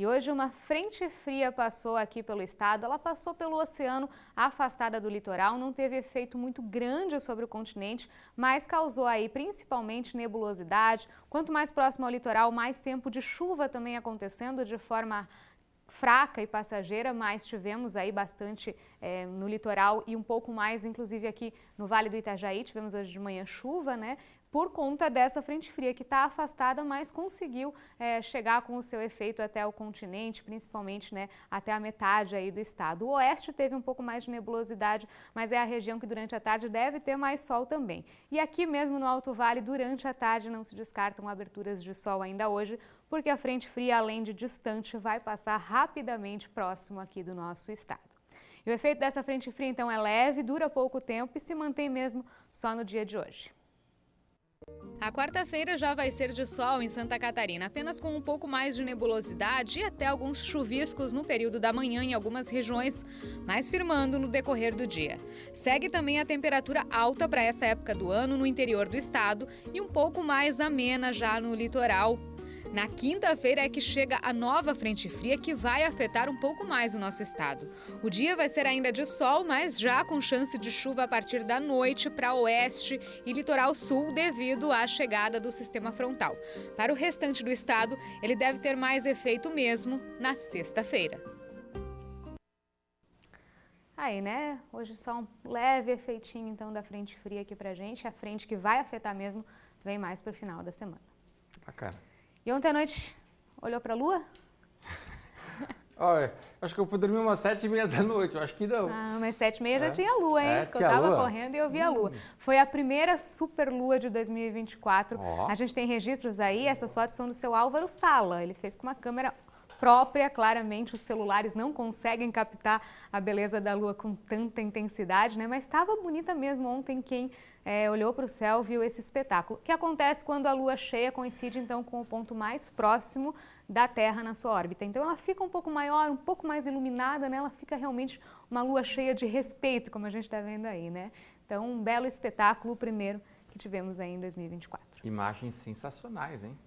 E hoje uma frente fria passou aqui pelo estado, ela passou pelo oceano, afastada do litoral, não teve efeito muito grande sobre o continente, mas causou aí principalmente nebulosidade. Quanto mais próximo ao litoral, mais tempo de chuva também acontecendo de forma fraca e passageira, mas tivemos aí bastante é, no litoral e um pouco mais, inclusive aqui no Vale do Itajaí, tivemos hoje de manhã chuva, né? por conta dessa frente fria que está afastada, mas conseguiu é, chegar com o seu efeito até o continente, principalmente né, até a metade aí do estado. O oeste teve um pouco mais de nebulosidade, mas é a região que durante a tarde deve ter mais sol também. E aqui mesmo no Alto Vale, durante a tarde, não se descartam aberturas de sol ainda hoje, porque a frente fria, além de distante, vai passar rapidamente próximo aqui do nosso estado. E o efeito dessa frente fria, então, é leve, dura pouco tempo e se mantém mesmo só no dia de hoje. A quarta-feira já vai ser de sol em Santa Catarina, apenas com um pouco mais de nebulosidade e até alguns chuviscos no período da manhã em algumas regiões, mas firmando no decorrer do dia. Segue também a temperatura alta para essa época do ano no interior do estado e um pouco mais amena já no litoral, na quinta-feira é que chega a nova frente fria que vai afetar um pouco mais o nosso estado. O dia vai ser ainda de sol, mas já com chance de chuva a partir da noite para oeste e litoral sul devido à chegada do sistema frontal. Para o restante do estado, ele deve ter mais efeito mesmo na sexta-feira. Aí, né? Hoje só um leve efeitinho então da frente fria aqui pra gente, a frente que vai afetar mesmo, vem mais pro final da semana. Bacana. E ontem à noite, olhou para a lua? Olha, acho que eu podia dormir umas sete e meia da noite, acho que não. Ah, umas sete e meia é. já tinha lua, hein? É, eu tava lua. correndo e eu vi a lua. Hum. Foi a primeira super lua de 2024. Oh. A gente tem registros aí, essas fotos são do seu Álvaro Sala. Ele fez com uma câmera própria. Claramente, os celulares não conseguem captar a beleza da lua com tanta intensidade, né? Mas estava bonita mesmo ontem quem é, olhou para o céu viu esse espetáculo. O que acontece quando a lua cheia coincide então com o ponto mais próximo da Terra na sua órbita. Então ela fica um pouco maior, um pouco mais iluminada, né? Ela fica realmente uma lua cheia de respeito, como a gente está vendo aí, né? Então um belo espetáculo, o primeiro que tivemos aí em 2024. Imagens sensacionais, hein?